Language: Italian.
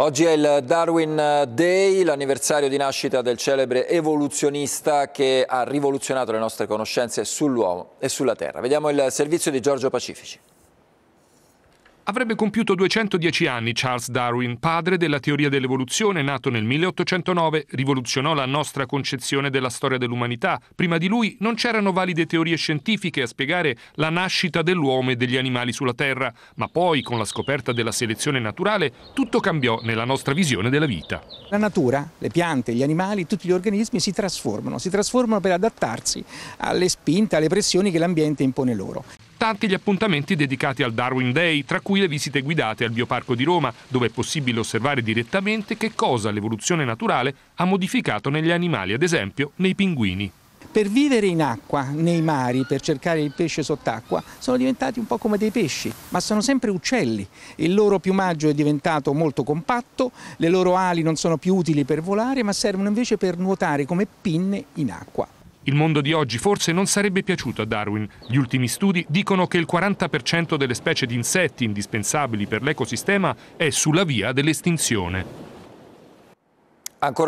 Oggi è il Darwin Day, l'anniversario di nascita del celebre evoluzionista che ha rivoluzionato le nostre conoscenze sull'uomo e sulla Terra. Vediamo il servizio di Giorgio Pacifici. Avrebbe compiuto 210 anni Charles Darwin, padre della teoria dell'evoluzione, nato nel 1809, rivoluzionò la nostra concezione della storia dell'umanità. Prima di lui non c'erano valide teorie scientifiche a spiegare la nascita dell'uomo e degli animali sulla Terra, ma poi, con la scoperta della selezione naturale, tutto cambiò nella nostra visione della vita. La natura, le piante, gli animali, tutti gli organismi si trasformano, si trasformano per adattarsi alle spinte, alle pressioni che l'ambiente impone loro tanti gli appuntamenti dedicati al Darwin Day, tra cui le visite guidate al Bioparco di Roma, dove è possibile osservare direttamente che cosa l'evoluzione naturale ha modificato negli animali, ad esempio nei pinguini. Per vivere in acqua, nei mari, per cercare il pesce sott'acqua, sono diventati un po' come dei pesci, ma sono sempre uccelli. Il loro piumaggio è diventato molto compatto, le loro ali non sono più utili per volare, ma servono invece per nuotare come pinne in acqua. Il mondo di oggi forse non sarebbe piaciuto a Darwin. Gli ultimi studi dicono che il 40% delle specie di insetti indispensabili per l'ecosistema è sulla via dell'estinzione. Ancora